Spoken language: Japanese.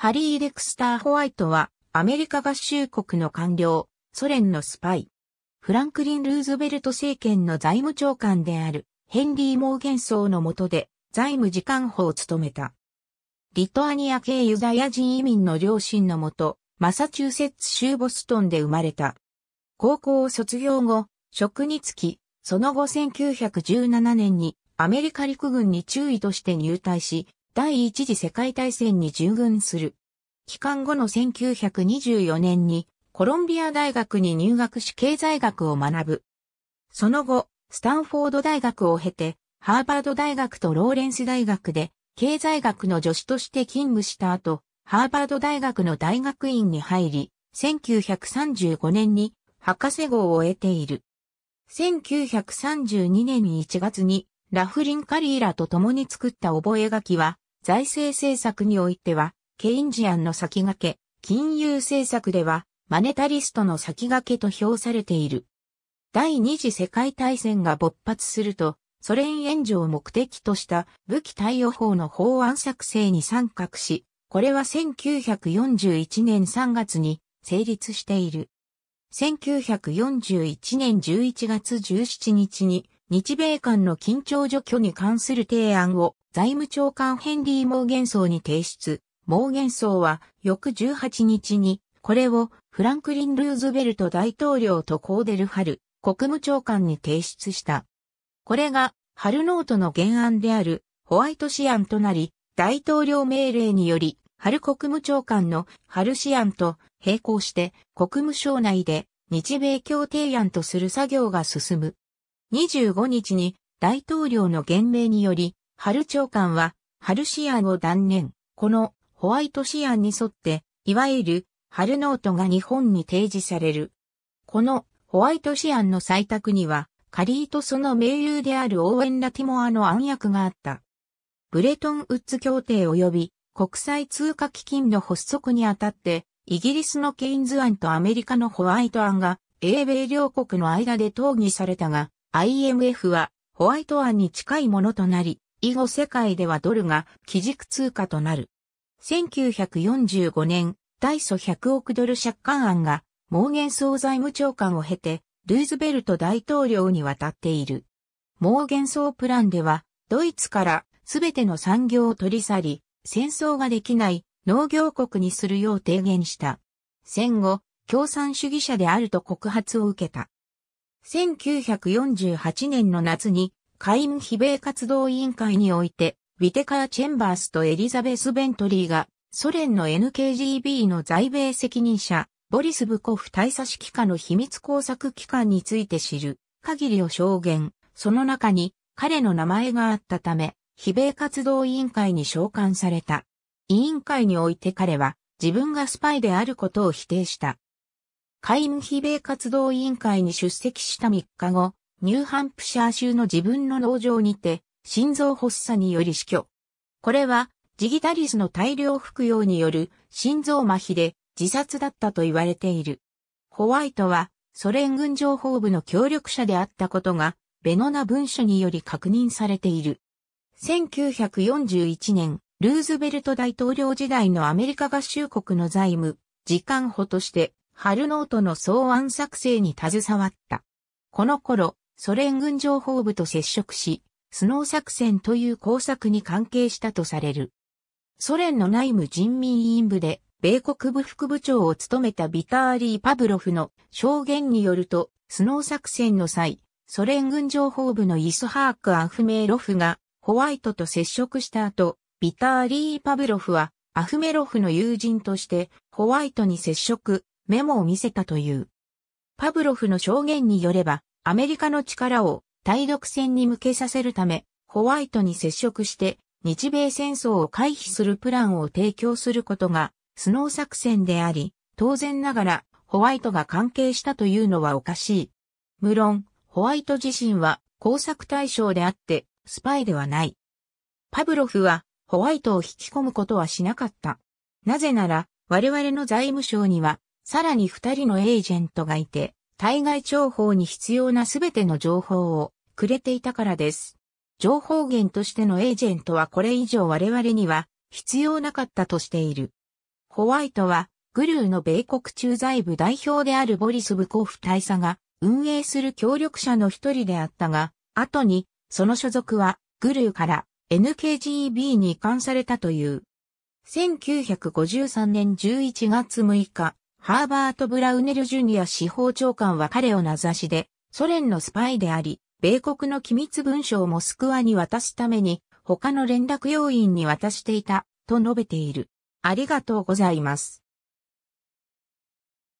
ハリー・デクスター・ホワイトは、アメリカ合衆国の官僚、ソ連のスパイ。フランクリン・ルーズベルト政権の財務長官である、ヘンリー・モーゲンソーの下で、財務次官補を務めた。リトアニア系ユダヤ人移民の両親のもと、マサチューセッツ州ボストンで生まれた。高校を卒業後、職に就き、その後1917年にアメリカ陸軍に中尉として入隊し、第一次世界大戦に従軍する。帰還後の1924年にコロンビア大学に入学し経済学を学ぶ。その後、スタンフォード大学を経て、ハーバード大学とローレンス大学で経済学の助手として勤務した後、ハーバード大学の大学院に入り、1935年に博士号を得ている。1932年1月にラフリン・カリーラと共に作った覚書は、財政政策においては、ケインジアンの先駆け、金融政策では、マネタリストの先駆けと評されている。第二次世界大戦が勃発すると、ソ連援助を目的とした武器貸与法の法案作成に参画し、これは1941年3月に成立している。1941年11月17日に日米間の緊張除去に関する提案を財務長官ヘンリー・モーゲンソーに提出。モーゲンソーは翌18日にこれをフランクリン・ルーズベルト大統領とコーデル・ハル国務長官に提出した。これがハルノートの原案であるホワイトシアンとなり大統領命令によりハル国務長官のハルシアンと並行して国務省内で日米協定案とする作業が進む。25日に大統領の言明により、ハル長官は、ハルシアンを断念。このホワイトシアンに沿って、いわゆるハルノートが日本に提示される。このホワイトシアンの採択には、カリーとその盟友であるオーェン・ラティモアの暗躍があった。ブレトンウッズ協定及び国際通貨基金の発足にあたって、イギリスのケインズ案とアメリカのホワイト案が、英米両国の間で討議されたが、IMF はホワイト案に近いものとなり、以後世界ではドルが基軸通貨となる。1945年、大祖100億ドル借款案が、モーゲン総財務長官を経て、ルーズベルト大統領に渡っている。モーゲン総プランでは、ドイツからすべての産業を取り去り、戦争ができない農業国にするよう提言した。戦後、共産主義者であると告発を受けた。1948年の夏に、海運。非米活動委員会において、ビテカー・チェンバースとエリザベス・ベントリーが、ソ連の NKGB の在米責任者、ボリス・ブコフ大佐指揮下の秘密工作機関について知る限りを証言、その中に彼の名前があったため、非米活動委員会に召喚された。委員会において彼は自分がスパイであることを否定した。海運非米活動委員会に出席した3日後、ニューハンプシャー州の自分の農場にて、心臓発作により死去。これは、ジギタリスの大量服用による心臓麻痺で自殺だったと言われている。ホワイトは、ソ連軍情報部の協力者であったことが、ベノな文書により確認されている。1941年、ルーズベルト大統領時代のアメリカ合衆国の財務、時間補として春ノートの草案作成に携わった。この頃、ソ連軍情報部と接触し、スノー作戦という工作に関係したとされる。ソ連の内務人民委員部で、米国部副部長を務めたビターリー・パブロフの証言によると、スノー作戦の際、ソ連軍情報部のイスハーク・アフメーロフが、ホワイトと接触した後、ビターリー・パブロフは、アフメロフの友人として、ホワイトに接触、メモを見せたという。パブロフの証言によれば、アメリカの力を対独戦に向けさせるため、ホワイトに接触して、日米戦争を回避するプランを提供することが、スノー作戦であり、当然ながら、ホワイトが関係したというのはおかしい。無論、ホワイト自身は工作対象であって、スパイではない。パブロフは、ホワイトを引き込むことはしなかった。なぜなら、我々の財務省には、さらに二人のエージェントがいて、対外情報に必要なすべての情報をくれていたからです。情報源としてのエージェントはこれ以上我々には必要なかったとしている。ホワイトは、グルーの米国駐在部代表であるボリス・ブコフ大佐が運営する協力者の一人であったが、後に、その所属は、グルーから NKGB に移管されたという。1953年11月6日、ハーバート・ブラウネル・ジュニア司法長官は彼を名指しで、ソ連のスパイであり、米国の機密文書をモスクワに渡すために、他の連絡要員に渡していた、と述べている。ありがとうございます。